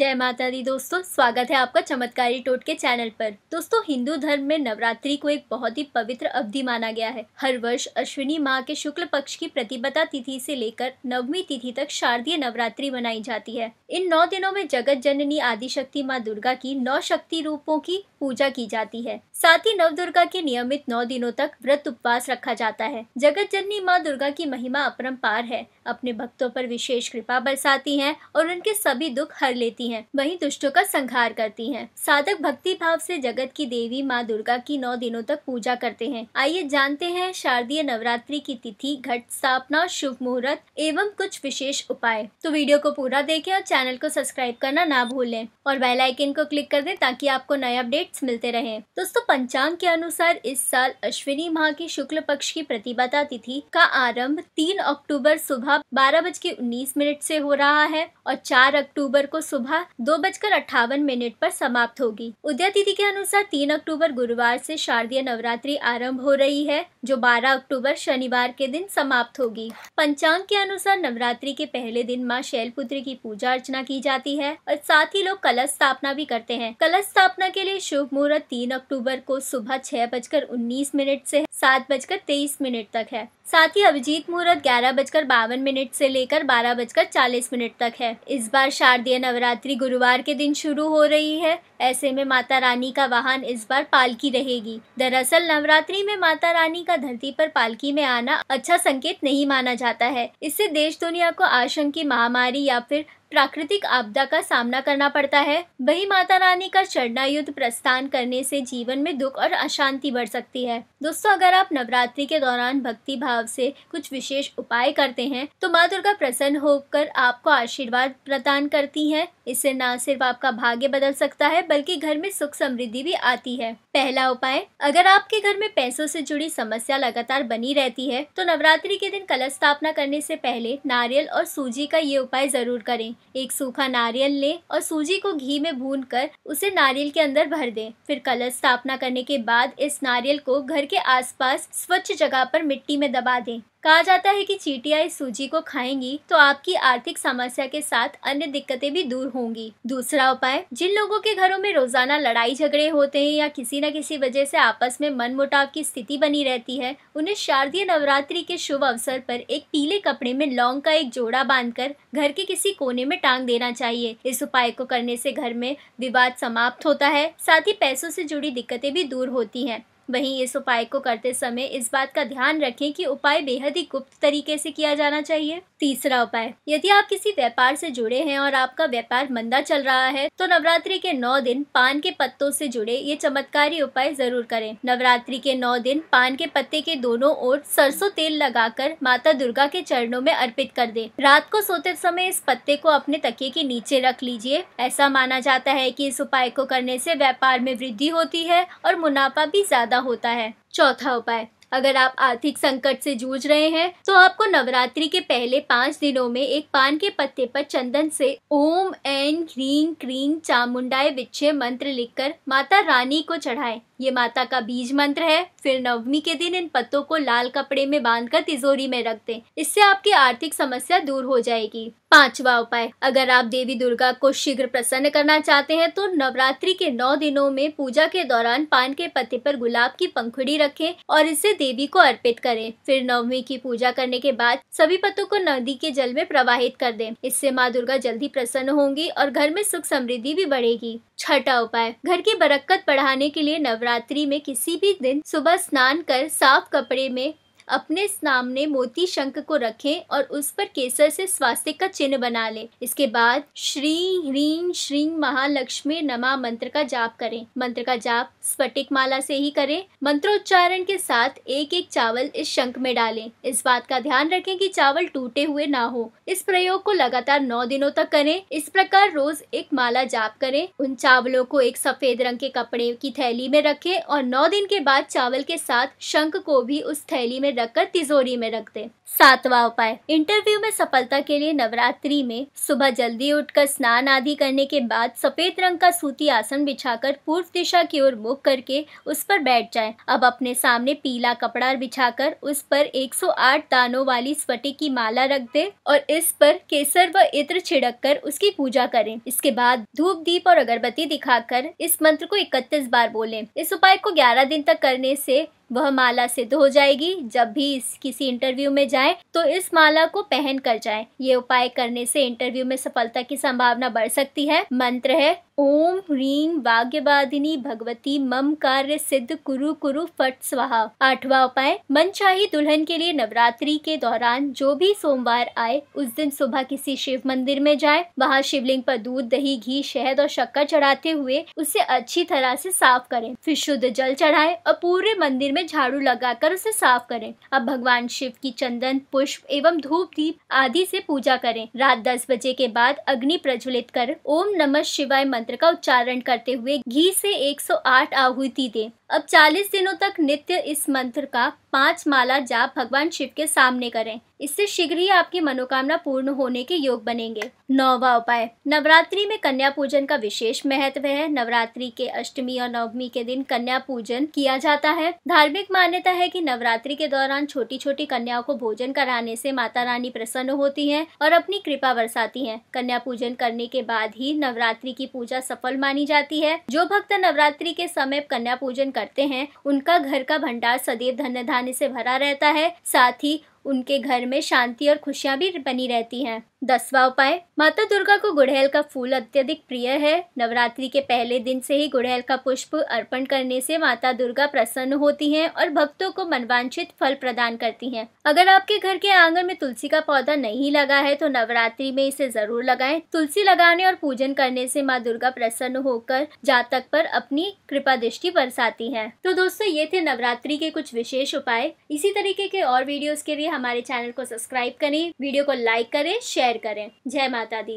जय माता दी दोस्तों स्वागत है आपका चमत्कारी टोट के चैनल पर दोस्तों हिंदू धर्म में नवरात्रि को एक बहुत ही पवित्र अवधि माना गया है हर वर्ष अश्विनी माह के शुक्ल पक्ष की प्रतिपदा तिथि से लेकर नवमी तिथि तक शारदीय नवरात्रि मनाई जाती है इन नौ दिनों में जगत जननी आदि शक्ति माँ दुर्गा की नौ शक्ति रूपों की पूजा की जाती है साथ ही नव दुर्गा के नियमित नौ दिनों तक व्रत उपवास रखा जाता है जगत जननी माँ दुर्गा की महिमा पार है अपने भक्तों पर विशेष कृपा बरसाती हैं और उनके सभी दुख हर लेती हैं वहीं दुष्टों का संहार करती हैं साधक भक्ति भाव से जगत की देवी माँ दुर्गा की नौ दिनों तक पूजा करते हैं आइए जानते हैं शारदीय नवरात्रि की तिथि घट स्थापना शुभ मुहूर्त एवं कुछ विशेष उपाय तो वीडियो को पूरा देखें और चैनल को सब्सक्राइब करना ना भूलें और बेलाइकिन को क्लिक कर दें ताकि आपको नए अपडेट अपडेट्स मिलते रहे दोस्तों पंचांग के अनुसार इस साल अश्विनी माह के शुक्ल पक्ष की प्रतिपदा तिथि का आरंभ 3 अक्टूबर सुबह बारह बज के उन्नीस मिनट से हो रहा है और 4 अक्टूबर को सुबह दो बजकर अट्ठावन मिनट पर समाप्त होगी उदय तिथि के अनुसार 3 अक्टूबर गुरुवार से शारदीय नवरात्रि आरंभ हो रही है जो 12 अक्टूबर शनिवार के दिन समाप्त होगी पंचांग के अनुसार नवरात्रि के पहले दिन माँ शैलपुत्री की पूजा अर्चना की जाती है और साथ ही लोग कलश स्थापना भी करते हैं कलश स्थापना के लिए शुभ मुहूर्त तीन अक्टूबर को सुबह छह बजकर उन्नीस मिनट से सात बजकर तेईस मिनट तक है साथ ही अभिजीत मुहूर्त ग्यारह बजकर बावन मिनट से लेकर बारह बजकर चालीस मिनट तक है इस बार शारदीय नवरात्रि गुरुवार के दिन शुरू हो रही है ऐसे में माता रानी का वाहन इस बार पालकी रहेगी दरअसल नवरात्रि में माता रानी का धरती पर पालकी में आना अच्छा संकेत नहीं माना जाता है इससे देश दुनिया को आशंकी महामारी या फिर प्राकृतिक आपदा का सामना करना पड़ता है वही माता रानी का चरणा युद्ध प्रस्थान करने से जीवन में दुख और अशांति बढ़ सकती है दोस्तों अगर आप नवरात्रि के दौरान भक्ति भाव से कुछ विशेष उपाय करते हैं तो माँ दुर्गा प्रसन्न होकर आपको आशीर्वाद प्रदान करती है इससे न सिर्फ आपका भाग्य बदल सकता है बल्कि घर में सुख समृद्धि भी आती है पहला उपाय अगर आपके घर में पैसों से जुड़ी समस्या लगातार बनी रहती है तो नवरात्रि के दिन कलश स्थापना करने से पहले नारियल और सूजी का ये उपाय जरूर करें एक सूखा नारियल लें और सूजी को घी में भून कर उसे नारियल के अंदर भर दें फिर कलश स्थापना करने के बाद इस नारियल को घर के आसपास स्वच्छ जगह पर मिट्टी में दबा दें कहा जाता है कि चीटियाँ इस सूजी को खाएंगी तो आपकी आर्थिक समस्या के साथ अन्य दिक्कतें भी दूर होंगी दूसरा उपाय जिन लोगों के घरों में रोजाना लड़ाई झगड़े होते हैं या किसी न किसी वजह से आपस में मन मुटाव की स्थिति बनी रहती है उन्हें शारदीय नवरात्रि के शुभ अवसर पर एक पीले कपड़े में लौंग का एक जोड़ा बांधकर घर के किसी कोने में टांग देना चाहिए इस उपाय को करने से घर में विवाद समाप्त होता है साथ ही पैसों से जुड़ी दिक्कतें भी दूर होती हैं वहीं इस उपाय को करते समय इस बात का ध्यान रखें कि उपाय बेहद ही गुप्त तरीके से किया जाना चाहिए तीसरा उपाय यदि आप किसी व्यापार से जुड़े हैं और आपका व्यापार मंदा चल रहा है तो नवरात्रि के नौ दिन पान के पत्तों से जुड़े ये चमत्कारी उपाय जरूर करें नवरात्रि के नौ दिन पान के पत्ते के दोनों ओर सरसों तेल लगाकर माता दुर्गा के चरणों में अर्पित कर दे रात को सोते समय इस पत्ते को अपने तकिए के नीचे रख लीजिए ऐसा माना जाता है की इस उपाय को करने से व्यापार में वृद्धि होती है और मुनाफा भी ज्यादा फायदा होता है चौथा उपाय अगर आप आर्थिक संकट से जूझ रहे हैं तो आपको नवरात्रि के पहले पाँच दिनों में एक पान के पत्ते पर चंदन से ओम एन ह्रीम क्रीम चामुंडाए विच्छे मंत्र लिखकर माता रानी को चढ़ाएं। ये माता का बीज मंत्र है फिर नवमी के दिन इन पत्तों को लाल कपड़े में बांधकर तिजोरी में रख दें इससे आपकी आर्थिक समस्या दूर हो जाएगी पांचवा उपाय अगर आप देवी दुर्गा को शीघ्र प्रसन्न करना चाहते हैं तो नवरात्रि के नौ दिनों में पूजा के दौरान पान के पत्ते पर गुलाब की पंखुड़ी रखें और इसे देवी को अर्पित करें फिर नवमी की पूजा करने के बाद सभी पत्तों को नदी के जल में प्रवाहित कर दें इससे माँ दुर्गा जल्दी प्रसन्न होंगी और घर में सुख समृद्धि भी बढ़ेगी छठा उपाय घर की बरकत बढ़ाने के लिए नवरात्रि में किसी भी दिन सुबह स्नान कर साफ कपड़े में अपने सामने मोती शंख को रखें और उस पर केसर से स्वास्थ्य का चिन्ह बना लें इसके बाद श्री ह्रीम श्री महालक्ष्मी नमा मंत्र का जाप करें मंत्र का जाप स्फटिक माला से ही करें मंत्रोच्चारण के साथ एक एक चावल इस शंख में डालें इस बात का ध्यान रखें कि चावल टूटे हुए ना हो इस प्रयोग को लगातार नौ दिनों तक करें इस प्रकार रोज एक माला जाप करें उन चावलों को एक सफेद रंग के कपड़े की थैली में रखें और नौ दिन के बाद चावल के साथ शंख को भी उस थैली में रखकर तिजोरी में रख दे सातवा उपाय इंटरव्यू में सफलता के लिए नवरात्रि में सुबह जल्दी उठकर स्नान आदि करने के बाद सफेद रंग का सूती आसन बिछाकर पूर्व दिशा की ओर मुख करके उस पर बैठ जाए अब अपने सामने पीला कपड़ा बिछाकर उस पर 108 दानों वाली स्फटिक की माला रख दे और इस पर केसर व इत्र छिड़क कर उसकी पूजा करे इसके बाद धूप दीप और अगरबत्ती दिखाकर इस मंत्र को इकतीस बार बोलें इस उपाय को 11 दिन तक करने से वह माला सिद्ध हो जाएगी जब भी इस किसी इंटरव्यू में जाए तो इस माला को पहन कर जाए ये उपाय करने से इंटरव्यू में सफलता की संभावना बढ़ सकती है मंत्र है ओम ह्रीम वाग्यवादिनी भगवती मम कार्य सिद्ध कुरु कुरु फट स्वाहा आठवा उपाय मनचाही दुल्हन के लिए नवरात्रि के दौरान जो भी सोमवार आए उस दिन सुबह किसी शिव मंदिर में जाए वहाँ शिवलिंग पर दूध दही घी शहद और शक्कर चढ़ाते हुए उसे अच्छी तरह से साफ करें फिर शुद्ध जल चढ़ाए और पूरे मंदिर में झाड़ू लगाकर उसे साफ करें अब भगवान शिव की चंदन पुष्प एवं धूप दीप आदि से पूजा करें रात दस बजे के बाद अग्नि प्रज्वलित कर ओम नमः शिवाय मंत्र का उच्चारण करते हुए घी से 108 आहुति दें अब चालीस दिनों तक नित्य इस मंत्र का पांच माला जाप भगवान शिव के सामने करें इससे शीघ्र ही आपकी मनोकामना पूर्ण होने के योग बनेंगे नौवा उपाय नवरात्रि में कन्या पूजन का विशेष महत्व है नवरात्रि के अष्टमी और नवमी के दिन कन्या पूजन किया जाता है धार्मिक मान्यता है कि नवरात्रि के दौरान छोटी छोटी कन्याओं को भोजन कराने से माता रानी प्रसन्न होती है और अपनी कृपा बरसाती है कन्या पूजन करने के बाद ही नवरात्रि की पूजा सफल मानी जाती है जो भक्त नवरात्रि के समय कन्या पूजन करते हैं उनका घर का भंडार सदैव धन्य धान्य से भरा रहता है साथ ही उनके घर में शांति और खुशियाँ भी बनी रहती हैं दसवा उपाय माता दुर्गा को गुड़हल का फूल अत्यधिक प्रिय है नवरात्रि के पहले दिन से ही गुड़हल का पुष्प अर्पण करने से माता दुर्गा प्रसन्न होती हैं और भक्तों को मनवांछित फल प्रदान करती हैं अगर आपके घर के आंगन में तुलसी का पौधा नहीं लगा है तो नवरात्रि में इसे जरूर लगाएं तुलसी लगाने और पूजन करने से माँ दुर्गा प्रसन्न होकर जातक पर अपनी कृपा दृष्टि बरसाती है तो दोस्तों ये थे नवरात्रि के कुछ विशेष उपाय इसी तरीके के और वीडियोज के लिए हमारे चैनल को सब्सक्राइब करें वीडियो को लाइक करें शेयर करें जय माता दी